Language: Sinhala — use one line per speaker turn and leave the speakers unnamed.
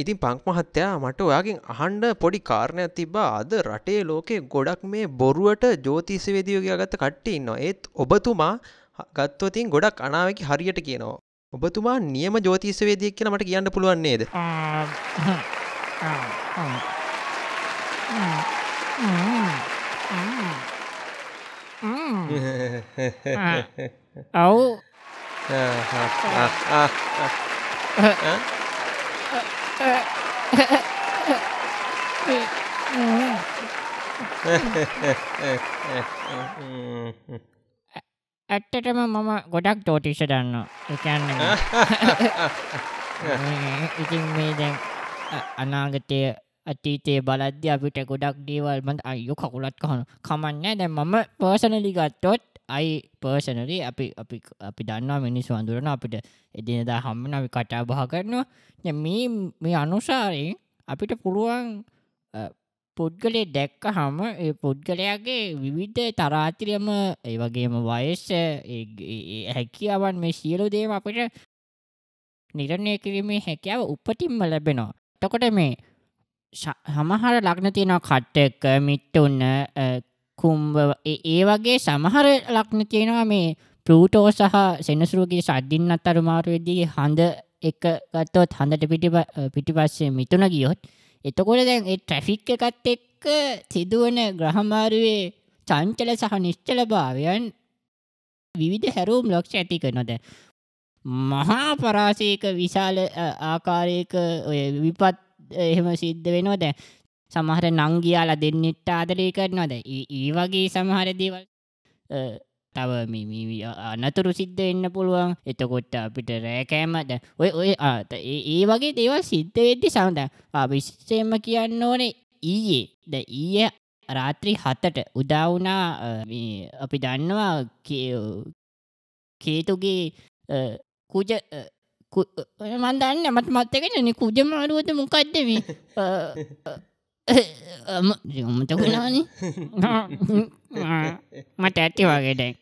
ඉතින් පංක් මහත්තයා මට ඔයාගෙන් අහන්ඩ පොඩි කාරණයක් තිබා අද රටේ ලෝකේ ගොඩක් මේ බොරුවට ජෝතිසිවේදියෝගයා ගත්ත කට්ටි ඉන්නවා ඒත් ඔබතුමා ගත්වතින් ගොඩක් අනාවකි හරියට කියනවා. ඔබතුමා නියම ජෝතිසවේදියක් කියෙන මට කියන්න පුළුවන්න්නේද. අව් ඇත්තටම මම ගොඩක් තෝතිෂ දන්න එකන්න ඉතින් මේ දැන් අනාගතය අතීතයේ බලද්‍ය අපිට ගොඩක් දේවල් මට අයු කකුලත් කහනු කමන්න දැන් මම පර්සනලි ගත්තොත් අයි පර්ෂනරි අපි අපි අපි දන්නවා මිනිස්සු අඳුරන අපිට එදිනදා හම්මන අපි කටා බහ කරනවා මේ මේ අනුසාරයෙන් අපිට පුළුවන් පුද්ගලේ දැක්ක හම පුද්ගලයාගේ විවිධ තරාතිරයම ඒ වගේම වයස්ස හැකියාවන් මේ සියලු දේම අපිට නිරණය කිරීමේ හැකියාව උපටින්ම ලැබෙනවා. තකොට මේ හමහර ලග්න තියෙනවා කට්ට එක මිට්ටඋන්න කුම්භ ඒ වගේ සමහර ලක්න තියෙනවා මේ පලූටෝ සහ සෙනසුරුගේ සද්ධින් අත්තරුමාරුවේදී හඳ එක ගත්තොත් හඳට පිටි පිටි පස්සේ මිතුන ගියොත් එතකොට දැන් ඒ ට්‍රැෆික් එකත් එක්ක සිදුවන ග්‍රහමාරුවේ චංචල සහ නිශ්චල භාවයන් විවිධ හැරූම් ලොක්ෂ ඇති කරනොද. මහා පරාසයක විශාල ආකාරයක ඔය විපත් එහෙම සිද්ධ වෙනවා දැ සමහර නංගියාලා දෙන්නෙට ආදරය කරනවා ද ඒ වගේ සමහර දේවල් තව අනතුරු සිද්ධ එන්න පුළුවන් එතකොට අපිට රෑකෑමද ඔය ඔය ආත ඒ වගේ දේවල් සිද්ධ වෙද්දි සඳ විශ්ෂයම කියන්න ඕනේ ඊයේ ද ඊය රාත්‍රී හතට උදාවනා අපි දන්නවා කේතුගේ කුජ මන් දන්න මත් මත්තකෙන කුජ මාරුවද මොකක්දම ま、お前どこなにまたやってわけで。